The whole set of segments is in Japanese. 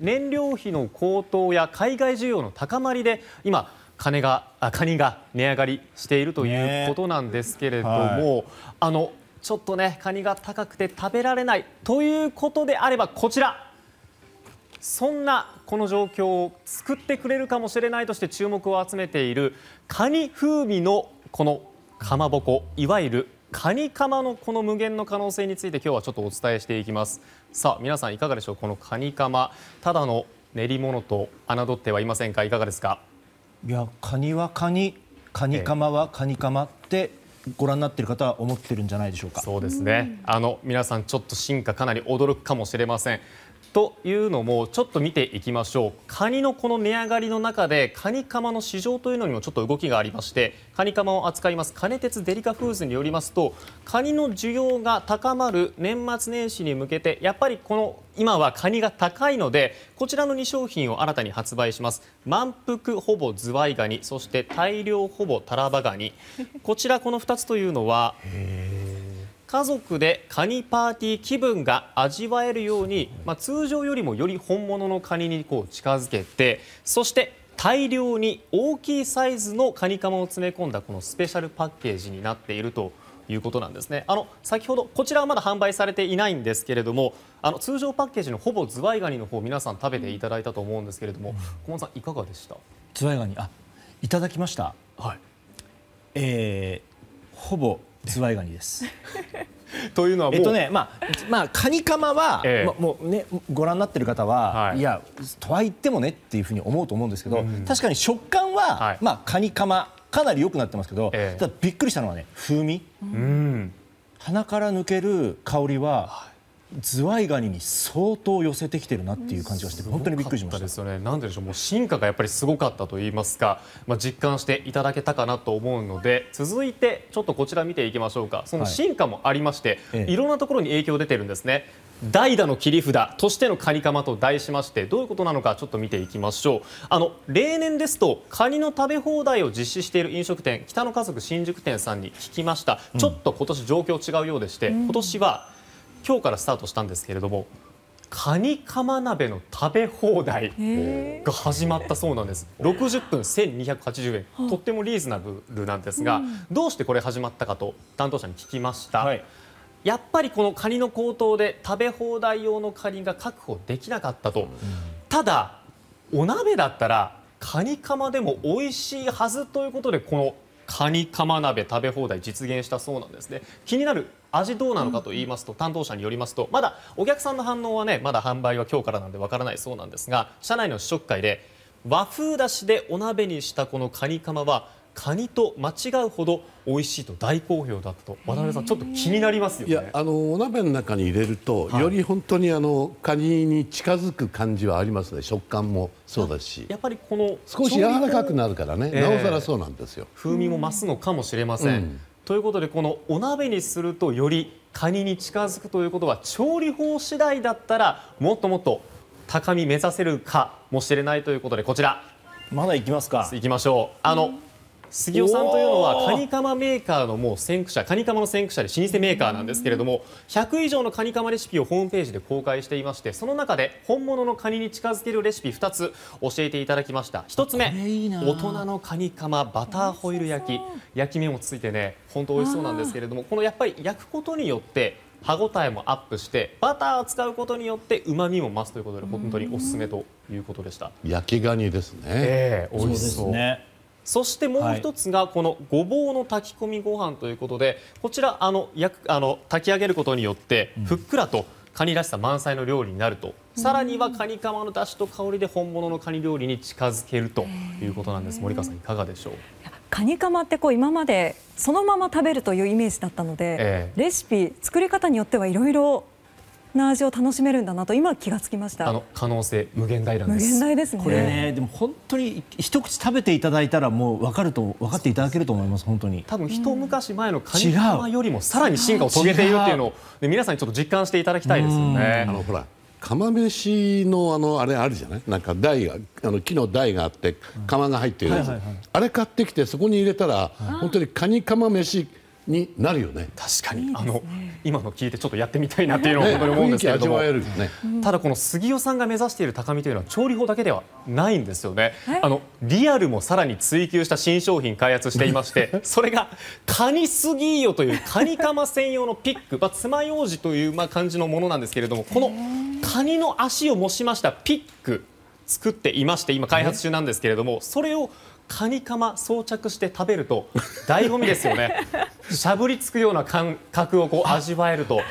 燃料費の高騰や海外需要の高まりで今、金がカニが値上がりしているということなんですけれども、ねはい、あのちょっとねカニが高くて食べられないということであればこちらそんなこの状況を作ってくれるかもしれないとして注目を集めているカニ風味のこのかまぼこいわゆるカニカマのこの無限の可能性について今日はちょっとお伝えしていきますさあ皆さんいかがでしょうこのカニカマただの練り物と侮ってはいませんかいかがですかいやカニはカニカニカマはカニカマってご覧になっている方は思ってるんじゃないでしょうかそうですねあの皆さんちょっと進化かなり驚くかもしれませんというのもちょっと見ていきましょうカニのこの値上がりの中でカニカマの市場というのにもちょっと動きがありましてカニカマを扱いますカネテツデリカフーズによりますとカニの需要が高まる年末年始に向けてやっぱりこの今はカニが高いのでこちらの2商品を新たに発売します満腹ほぼズワイガニそして大量ほぼタラバガニこちらこの2つというのは家族でカニパーティー気分が味わえるように、まあ、通常よりもより本物のカニにこう近づけてそして大量に大きいサイズのカニカマを詰め込んだこのスペシャルパッケージになっているということなんですねあの先ほどこちらはまだ販売されていないんですけれどもあの通常パッケージのほぼズワイガニの方皆さん食べていただいたと思うんですけれども小松さんいかがでしたズワイガニあいただきましたはいえー、ほぼズワイガニです。というのはえっとねまあ、まあ、カニカマは、ええま、もうねご覧になってる方は、はい、いやとは言ってもねっていうふうに思うと思うんですけど、うん、確かに食感は、はい、まあ、カニカマかなり良くなってますけど、ええ、ただびっくりしたのはね風味、うん、鼻から抜ける香りは、はいズワイガニに相当寄せてきてるなっていう感じがして本当にびっくりしました進化がやっぱりすごかったと言いますかまあ実感していただけたかなと思うので続いて、ちょっとこちら見ていきましょうかその進化もありましていろんなところに影響出てるんですね。代打の切り札としてのカニカマと題しましてどういうことなのかちょっと見ていきましょうあの例年ですとカニの食べ放題を実施している飲食店北の家族新宿店さんに聞きました、うん、ちょっと今年状況違うようでして今年は今日からスタートしたんですがカニカマ鍋の食べ放題が始まったそうなんです60分1280円とってもリーズナブルなんですがどうしてこれが始まったかと担当者に聞きました、やっぱりカニの高騰で食べ放題用のカニが確保できなかったとただ、お鍋だったらカニカマでもおいしいはずということでこのカニマ鍋食べ放題実現したそうなんですね気になる味どうなのかと言いますと、担当者によりますとまだお客さんの反応はねまだ販売は今日からなんでわからないそうなんですが社内の試食会で和風だしでお鍋にしたこのカニカマはカニと間違うほど美味しいと大好評だったと渡辺さん、ちょっと気になりますよね。あのお鍋の中に入れると、はい、より本当にあのカニに近づく感じはありますね食感もそうだしやっぱりこの少し柔らかくなるからね、えー、なおさらそうなんですよ。風味も増すのかもしれません、うんということでこのお鍋にするとよりカニに近づくということは調理法次第だったらもっともっと高み目指せるかもしれないということでこちらまだいきますか行きましょうあの杉尾さんというのはカニカマメーカーのもう先駆者カニカマの先駆者で老舗メーカーなんですが100以上のカニカマレシピをホームページで公開していましてその中で本物のカニに近づけるレシピ2つ教えていただきました1つ目、大人のカニカマバターホイル焼き焼き目もついてね本当美味しそうなんですけれどもこのやっぱり焼くことによって歯ごたえもアップしてバターを使うことによってうまみも増すということで本当におすすめということでした焼きガニですね、えー、美味しそうですねそしてもう1つがこのごぼうの炊き込みご飯ということでこちら、炊き上げることによってふっくらとカニらしさ満載の料理になるとさらにはカニカマのだしと香りで本物のカニ料理に近づけるということなんです森川さん、いかがでしょう。カニカマってこう今までそのまま食べるというイメージだったので、レシピ作り方によってはいろいろな味を楽しめるんだなと今気がつきました可能性無限大なんです無限大ですねこれねでも本当に一口食べていただいたらもうわかると分かっていただけると思います本当に多分一昔前のカニカマよりもさらに進化を遂げているっていうのを皆さんにちょっと実感していただきたいですよねあのほら釜飯のあのあれあるじゃないなんか台があの木の台があって釜が入っているやつ、あれ買ってきてそこに入れたら、本当にカニ釜飯になるよね確かに、あの今の聞いてちょっとやってみたいなっていうのを本当に思うんですけれども、ただこの杉尾さんが目指している高みというのは調理法だけではないんですよねあのリアルもさらに追求した新商品開発していまして それがカニスギーヨというカニカマ専用のピック、まあ、爪楊枝というまあ感じのものなんですけれどもこのカニの足を模しましたピック作っていまして今開発中なんですけれどもそれをカニカマ装着して食べると醍醐味ですよね。しゃぶりつくような感覚を味わえるとこ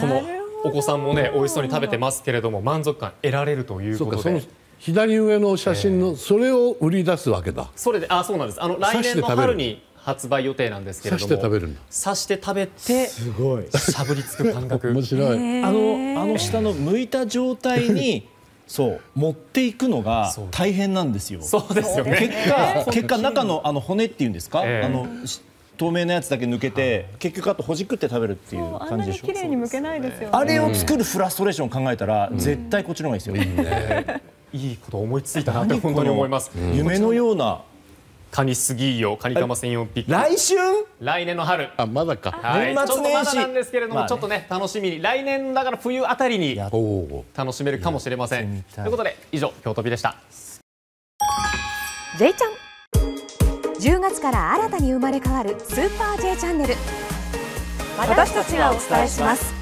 のお子さんもおいしそうに食べてますけれども満足感を得られるということで。左上の写真の、それを売り出すわけだ。それで、あ、そうなんです。あの来年の春に発売予定なんですけれども刺して食べるんだ刺して食べてすごいしゃぶりつく感覚 面白いあのあの下の剥いた状態にそう持っていくのが大変なんですよ。そうですよね、結果結果中のあの骨っていうんですか、えー、あの透明なやつだけ抜けて、結局あとほじくって食べるっていう感じでしょ。綺麗に剥けないですよ、ね、あれを作るフラストレーション考えたら、うん、絶対こっちの方がいいですよ。うん、いいこと思いついたなって本当に思います。夢のようなカニスギーヨカニカマ専用ピック来春来年の春あまだか、はい、年末年始なんですけれども、まあね、ちょっとね楽しみに来年だから冬あたりに楽しめるかもしれませんということで以上京都日でした J ちゃん10月から新たに生まれ変わるスーパー J チャンネル私たちがお伝えします